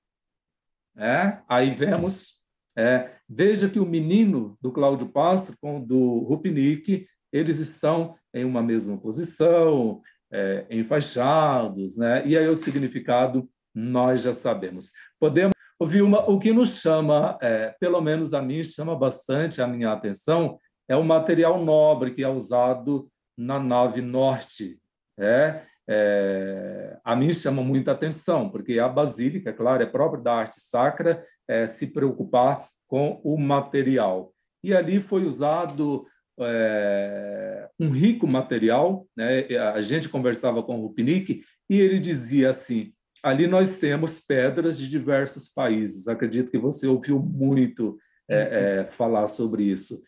É? Aí vemos, é, veja que o menino do Cláudio Passo com do Rupnik, eles estão em uma mesma posição, é, enfaixados, né? E aí o significado nós já sabemos. Podemos ouvir uma, o que nos chama, é, pelo menos a mim chama bastante a minha atenção, é o material nobre que é usado na nave norte. É, é, a mim chama muita atenção, porque a Basílica, claro, é própria da arte sacra é, se preocupar com o material. E ali foi usado é, um rico material, né? a gente conversava com o Rupnik e ele dizia assim, ali nós temos pedras de diversos países, acredito que você ouviu muito é, é, falar sobre isso.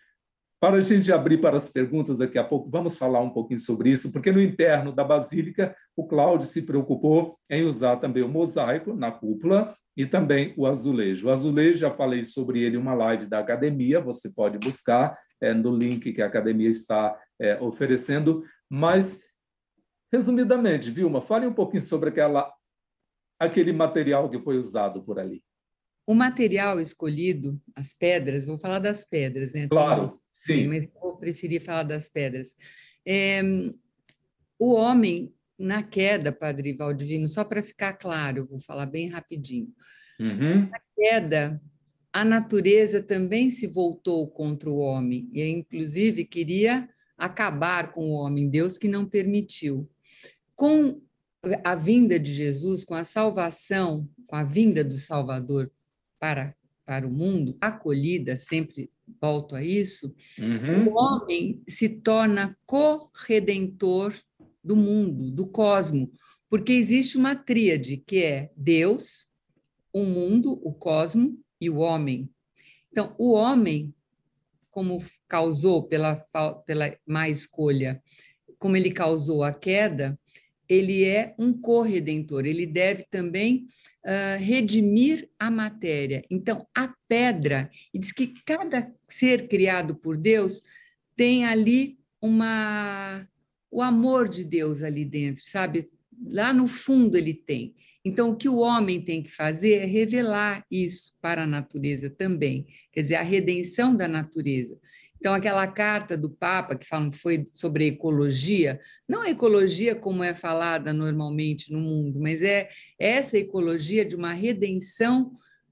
Para a gente abrir para as perguntas daqui a pouco, vamos falar um pouquinho sobre isso, porque no interno da Basílica, o Cláudio se preocupou em usar também o mosaico na cúpula e também o azulejo. O azulejo, já falei sobre ele em uma live da academia, você pode buscar é, no link que a academia está é, oferecendo. Mas, resumidamente, Vilma, fale um pouquinho sobre aquela, aquele material que foi usado por ali. O material escolhido, as pedras, vou falar das pedras, né? Claro Sim. Né, mas vou preferir falar das pedras. É, o homem, na queda, Padre Valdivino, só para ficar claro, vou falar bem rapidinho. Uhum. Na queda, a natureza também se voltou contra o homem, e inclusive queria acabar com o homem, Deus que não permitiu. Com a vinda de Jesus, com a salvação, com a vinda do Salvador para, para o mundo, acolhida sempre volto a isso, uhum. o homem se torna corredentor do mundo, do cosmo, porque existe uma tríade que é Deus, o mundo, o cosmo e o homem. Então, o homem, como causou pela, pela má escolha, como ele causou a queda, ele é um corredentor, ele deve também redimir a matéria. Então, a pedra, e diz que cada ser criado por Deus tem ali uma o amor de Deus ali dentro, sabe? Lá no fundo ele tem. Então, o que o homem tem que fazer é revelar isso para a natureza também, quer dizer, a redenção da natureza. Então, aquela carta do Papa que falam foi sobre ecologia, não a ecologia como é falada normalmente no mundo, mas é essa ecologia de uma redenção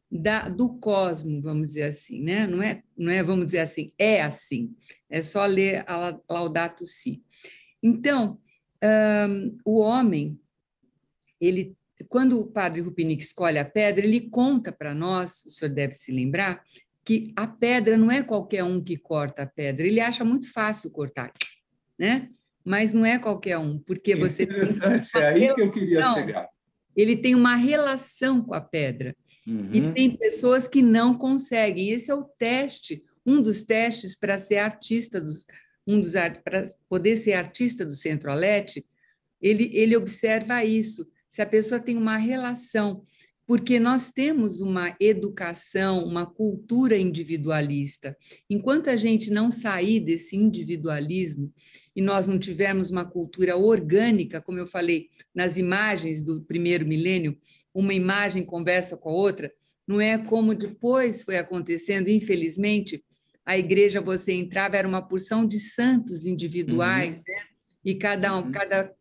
da, do cosmo, vamos dizer assim, né? Não é, não é, vamos dizer assim, é assim. É só ler a Laudato Si. Então, um, o homem, ele, quando o padre Rupinic escolhe a pedra, ele conta para nós, o senhor deve se lembrar, que a pedra não é qualquer um que corta a pedra. Ele acha muito fácil cortar, né? Mas não é qualquer um, porque você Interessante, tem é aí que eu queria chegar. Ele tem uma relação com a pedra. Uhum. E tem pessoas que não conseguem. Esse é o teste, um dos testes para ser artista dos um dos para poder ser artista do Centro Alete, ele ele observa isso. Se a pessoa tem uma relação porque nós temos uma educação, uma cultura individualista. Enquanto a gente não sair desse individualismo e nós não tivermos uma cultura orgânica, como eu falei nas imagens do primeiro milênio, uma imagem conversa com a outra, não é como depois foi acontecendo, infelizmente, a igreja você entrava era uma porção de santos individuais, uhum. né? E cada um, uhum. cada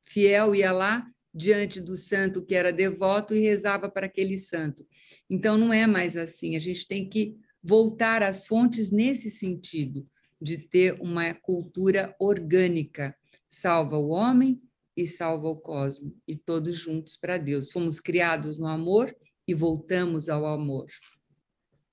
fiel ia lá diante do santo que era devoto e rezava para aquele santo. Então não é mais assim, a gente tem que voltar às fontes nesse sentido, de ter uma cultura orgânica, salva o homem e salva o cosmo, e todos juntos para Deus. Fomos criados no amor e voltamos ao amor.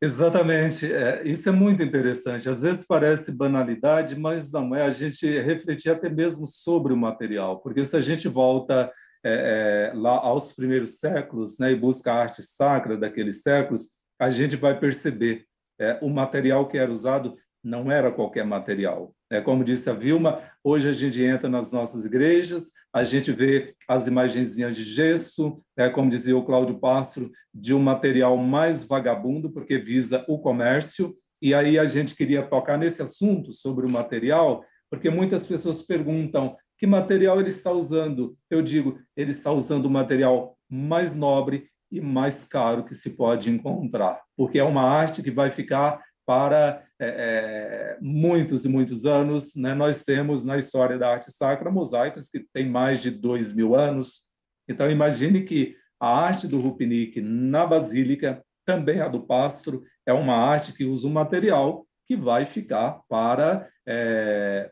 Exatamente, é, isso é muito interessante. Às vezes parece banalidade, mas não é a gente refletir até mesmo sobre o material, porque se a gente volta é, é, lá aos primeiros séculos né, e busca a arte sacra daqueles séculos, a gente vai perceber é, o material que era usado não era qualquer material. É como disse a Vilma, hoje a gente entra nas nossas igrejas, a gente vê as imagenzinhas de gesso, é como dizia o Cláudio Pastro, de um material mais vagabundo porque visa o comércio. E aí a gente queria tocar nesse assunto sobre o material, porque muitas pessoas perguntam: que material ele está usando? Eu digo, ele está usando o material mais nobre e mais caro que se pode encontrar, porque é uma arte que vai ficar para é, é, muitos e muitos anos. Né? Nós temos na história da arte sacra mosaicos que têm mais de dois mil anos. Então, imagine que a arte do Rupnik na Basílica, também a do Pastro, é uma arte que usa um material que vai ficar para é,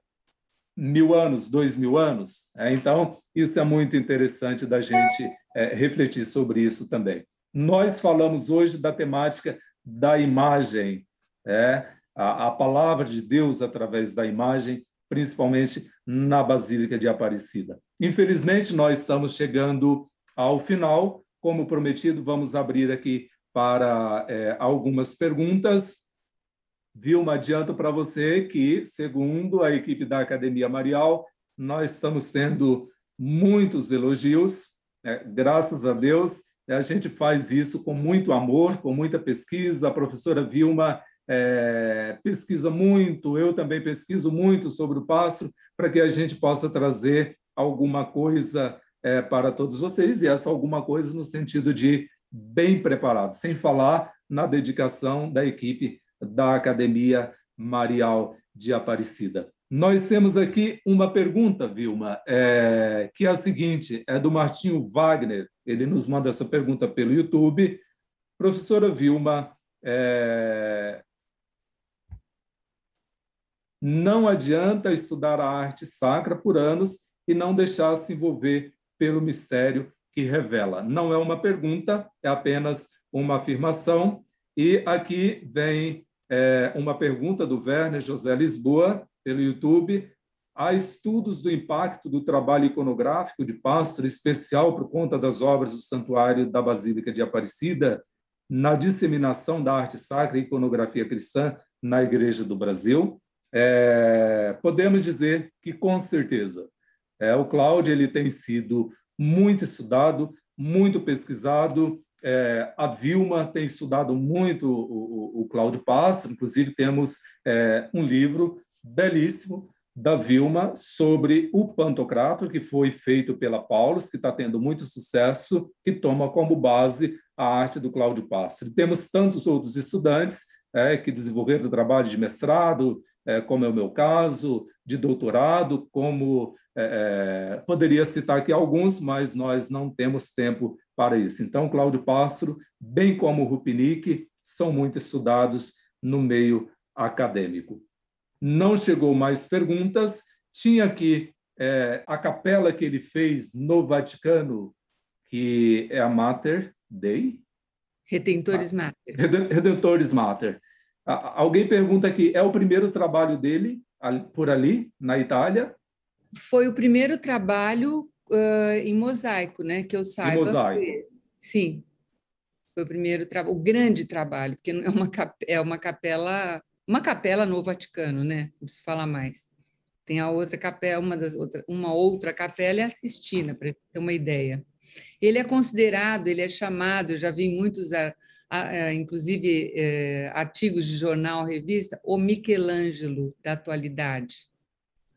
mil anos, dois mil anos. É, então, isso é muito interessante da gente é, refletir sobre isso também. Nós falamos hoje da temática da imagem, é, a, a palavra de Deus através da imagem, principalmente na Basílica de Aparecida. Infelizmente, nós estamos chegando ao final. Como prometido, vamos abrir aqui para é, algumas perguntas. Vilma, adianto para você que, segundo a equipe da Academia Marial, nós estamos sendo muitos elogios, né? graças a Deus. A gente faz isso com muito amor, com muita pesquisa. A professora Vilma é, pesquisa muito, eu também pesquiso muito sobre o pássaro, para que a gente possa trazer alguma coisa é, para todos vocês, e essa alguma coisa no sentido de bem preparado, sem falar na dedicação da equipe da Academia Marial de Aparecida. Nós temos aqui uma pergunta, Vilma, é, que é a seguinte: é do Martinho Wagner. Ele nos manda essa pergunta pelo YouTube. Professora Vilma, é, não adianta estudar a arte sacra por anos e não deixar se envolver pelo mistério que revela. Não é uma pergunta, é apenas uma afirmação. E aqui vem é, uma pergunta do Werner José Lisboa, pelo YouTube. Há estudos do impacto do trabalho iconográfico de Pastor, especial por conta das obras do Santuário da Basílica de Aparecida, na disseminação da arte sacra e iconografia cristã na Igreja do Brasil? É, podemos dizer que com certeza. É, o Cláudio ele tem sido muito estudado, muito pesquisado, é, a Vilma tem estudado muito o, o, o Cláudio Passo. inclusive temos é, um livro belíssimo da Vilma sobre o Pantocrator, que foi feito pela Paulus, que está tendo muito sucesso, que toma como base a arte do Cláudio Passo. Temos tantos outros estudantes é, que desenvolveram trabalho de mestrado, é, como é o meu caso, de doutorado, como é, é poderia citar aqui alguns, mas nós não temos tempo para isso. Então, Cláudio Pastro, bem como o Rupnik, são muito estudados no meio acadêmico. Não chegou mais perguntas, tinha aqui é, a capela que ele fez no Vaticano, que é a Mater Dei. Redentores Mater. Redentores Mater. Alguém pergunta aqui, é o primeiro trabalho dele por ali, na Itália? Foi o primeiro trabalho uh, em mosaico, né? Que eu saiba. Em mosaico. sim. Foi o primeiro trabalho, o grande trabalho, porque é uma, é uma capela, uma capela no Vaticano, né? Não preciso falar mais. Tem a outra capela, uma, das outra, uma outra capela é a Sistina, para ter uma ideia. Ele é considerado, ele é chamado, eu já vi muitos, inclusive eh, artigos de jornal, revista, o Michelangelo da atualidade.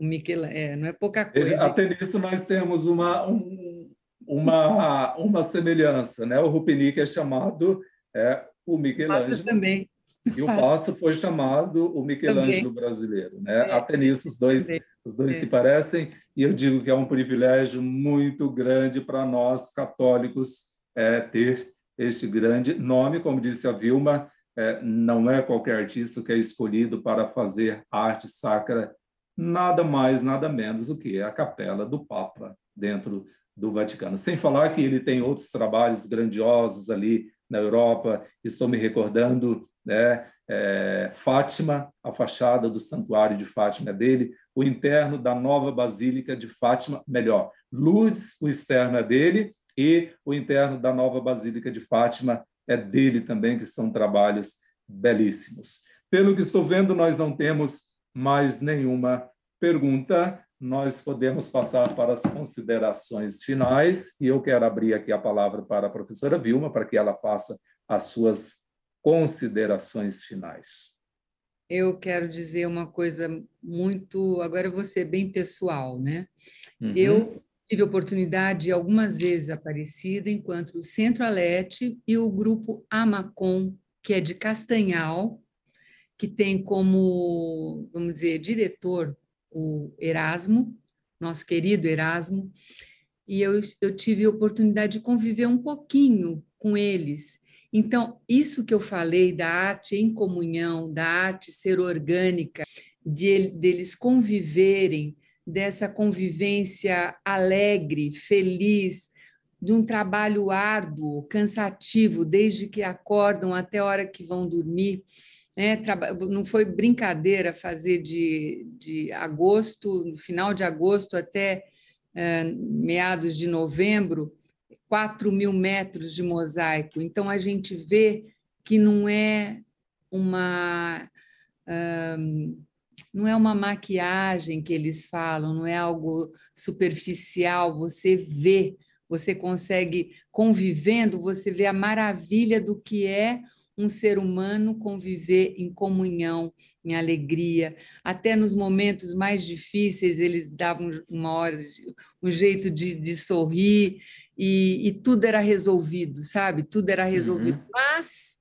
O é, não é pouca coisa. Até nisso nós temos uma, um, uma, uma semelhança, né? O Rupnik é chamado é, o Michelangelo. O também. E o Passo foi chamado o Michelangelo também. brasileiro, né? É. Até nisso os dois, os dois é. se parecem e eu digo que é um privilégio muito grande para nós católicos é, ter este grande nome, como disse a Vilma, é, não é qualquer artista que é escolhido para fazer arte sacra nada mais, nada menos do que a capela do Papa dentro do Vaticano. Sem falar que ele tem outros trabalhos grandiosos ali na Europa, estou me recordando, né, é, Fátima, a fachada do Santuário de Fátima é dele, o interno da nova Basílica de Fátima, melhor, Lourdes, o externo é dele, e o interno da nova Basílica de Fátima é dele também, que são trabalhos belíssimos. Pelo que estou vendo, nós não temos mais nenhuma pergunta, nós podemos passar para as considerações finais. E eu quero abrir aqui a palavra para a professora Vilma, para que ela faça as suas considerações finais. Eu quero dizer uma coisa muito. Agora eu vou ser bem pessoal, né? Uhum. Eu tive oportunidade algumas vezes aparecida, enquanto o Centro Alete e o grupo Amacom, que é de Castanhal, que tem como, vamos dizer, diretor o Erasmo, nosso querido Erasmo, e eu, eu tive a oportunidade de conviver um pouquinho com eles. Então, isso que eu falei da arte em comunhão, da arte ser orgânica, de deles conviverem, dessa convivência alegre, feliz, de um trabalho árduo, cansativo, desde que acordam até a hora que vão dormir. Né? Não foi brincadeira fazer de, de agosto, no final de agosto até eh, meados de novembro, 4 mil metros de mosaico. Então, a gente vê que não é uma. Um, não é uma maquiagem que eles falam, não é algo superficial, você vê, você consegue convivendo, você vê a maravilha do que é um ser humano conviver em comunhão, em alegria. Até nos momentos mais difíceis, eles davam uma hora, um jeito de, de sorrir, e, e, tudo era resolvido, sabe? Tudo era resolvido. Uhum. Mas,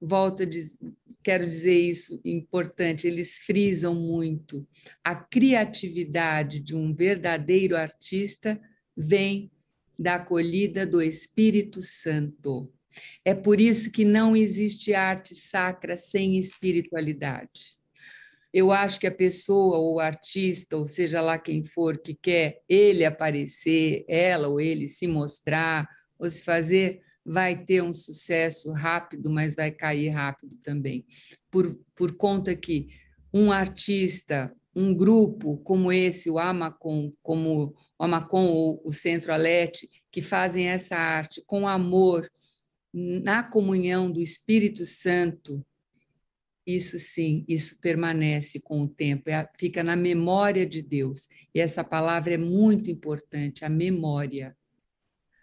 volto a dizer, quero dizer isso importante, eles frisam muito. A criatividade de um verdadeiro artista vem da acolhida do Espírito Santo. É por isso que não existe arte sacra sem espiritualidade. Eu acho que a pessoa ou o artista, ou seja lá quem for, que quer ele aparecer, ela ou ele se mostrar ou se fazer, vai ter um sucesso rápido, mas vai cair rápido também. Por, por conta que um artista, um grupo como esse, o Amacon, como o Amacon ou o Centro Alete, que fazem essa arte com amor, na comunhão do Espírito Santo, isso sim, isso permanece com o tempo, é fica na memória de Deus. E essa palavra é muito importante, a memória.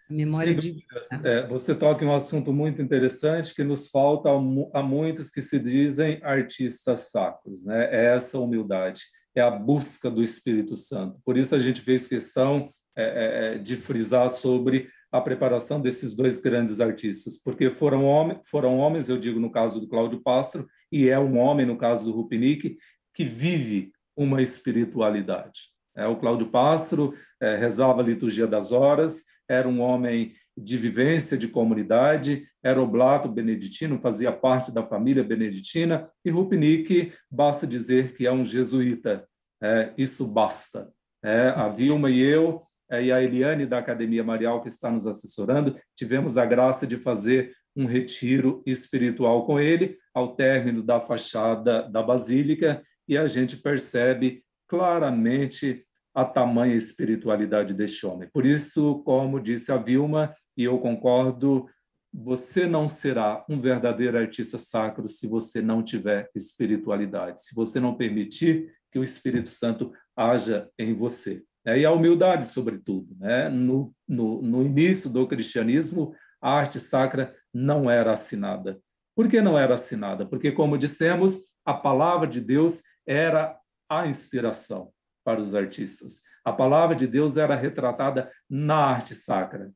A memória de é, Você toca em um assunto muito interessante que nos falta a muitos que se dizem artistas sacros, né? É essa humildade, é a busca do Espírito Santo. Por isso a gente fez questão é, é, é, de frisar sobre a preparação desses dois grandes artistas, porque foram, homem, foram homens, eu digo no caso do Cláudio Pastro, e é um homem no caso do Rupnik, que vive uma espiritualidade. É, o Cláudio Pastro é, rezava a liturgia das horas, era um homem de vivência, de comunidade, era oblato beneditino, fazia parte da família beneditina, e Rupnik, basta dizer que é um jesuíta. É, isso basta. É, havia uma e eu é, e a Eliane da Academia Marial, que está nos assessorando, tivemos a graça de fazer um retiro espiritual com ele, ao término da fachada da Basílica, e a gente percebe claramente a tamanha espiritualidade deste homem. Por isso, como disse a Vilma, e eu concordo, você não será um verdadeiro artista sacro se você não tiver espiritualidade, se você não permitir que o Espírito Santo haja em você né? e a humildade, sobretudo. Né? No, no, no início do cristianismo, a arte sacra não era assinada. Por que não era assinada? Porque, como dissemos, a palavra de Deus era a inspiração para os artistas. A palavra de Deus era retratada na arte sacra.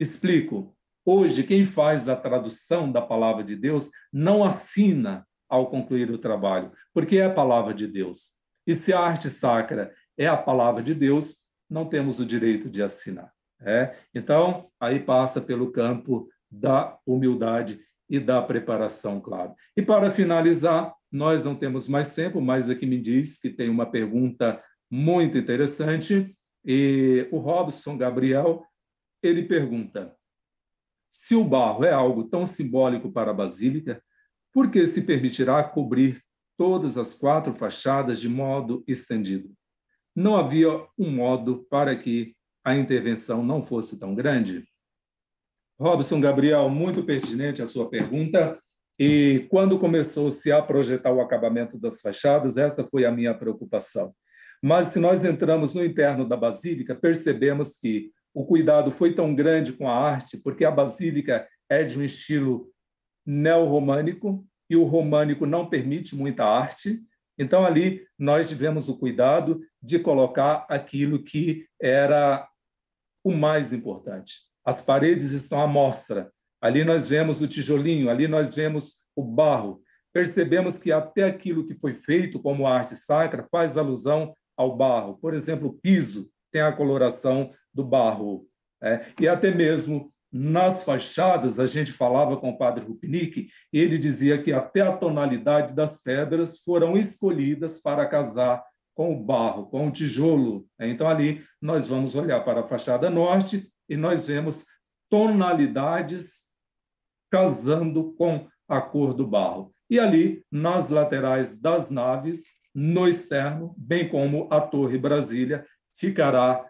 Explico. Hoje, quem faz a tradução da palavra de Deus não assina ao concluir o trabalho, porque é a palavra de Deus. E se a arte sacra é a palavra de Deus, não temos o direito de assinar. É? Então, aí passa pelo campo da humildade e da preparação, claro. E para finalizar, nós não temos mais tempo, mas aqui me diz que tem uma pergunta muito interessante. E o Robson Gabriel, ele pergunta: se o barro é algo tão simbólico para a basílica, por que se permitirá cobrir todas as quatro fachadas de modo estendido? não havia um modo para que a intervenção não fosse tão grande? Robson Gabriel, muito pertinente a sua pergunta. E quando começou-se a projetar o acabamento das fachadas, essa foi a minha preocupação. Mas se nós entramos no interno da basílica, percebemos que o cuidado foi tão grande com a arte, porque a basílica é de um estilo neo românico e o românico não permite muita arte, então, ali, nós tivemos o cuidado de colocar aquilo que era o mais importante. As paredes estão à mostra. Ali nós vemos o tijolinho, ali nós vemos o barro. Percebemos que até aquilo que foi feito como arte sacra faz alusão ao barro. Por exemplo, o piso tem a coloração do barro. Né? E até mesmo nas fachadas, a gente falava com o padre Rupnik, ele dizia que até a tonalidade das pedras foram escolhidas para casar com o barro, com o tijolo. Então, ali, nós vamos olhar para a fachada norte e nós vemos tonalidades casando com a cor do barro. E ali, nas laterais das naves, no externo, bem como a Torre Brasília, ficará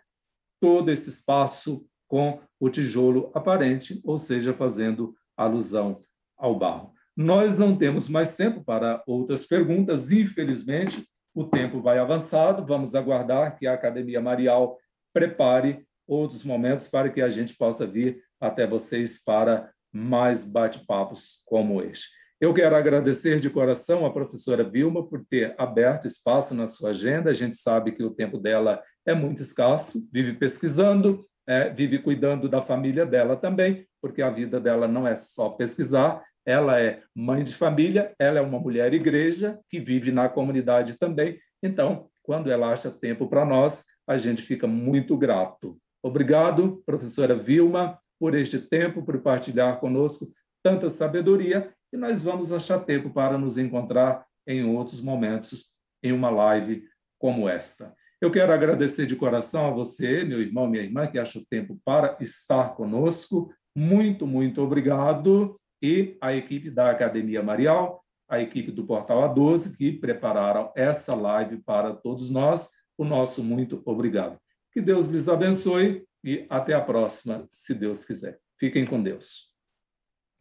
todo esse espaço com o tijolo aparente, ou seja, fazendo alusão ao barro. Nós não temos mais tempo para outras perguntas, infelizmente, o tempo vai avançado. Vamos aguardar que a Academia Marial prepare outros momentos para que a gente possa vir até vocês para mais bate-papos como este. Eu quero agradecer de coração à professora Vilma por ter aberto espaço na sua agenda. A gente sabe que o tempo dela é muito escasso, vive pesquisando, é, vive cuidando da família dela também, porque a vida dela não é só pesquisar, ela é mãe de família, ela é uma mulher igreja que vive na comunidade também. Então, quando ela acha tempo para nós, a gente fica muito grato. Obrigado, professora Vilma, por este tempo, por partilhar conosco tanta sabedoria, e nós vamos achar tempo para nos encontrar em outros momentos em uma live como esta. Eu quero agradecer de coração a você, meu irmão, minha irmã, que acha o tempo para estar conosco. Muito, muito obrigado. E a equipe da Academia Marial, a equipe do Portal A12, que prepararam essa live para todos nós. O nosso muito obrigado. Que Deus lhes abençoe e até a próxima, se Deus quiser. Fiquem com Deus.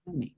Amém.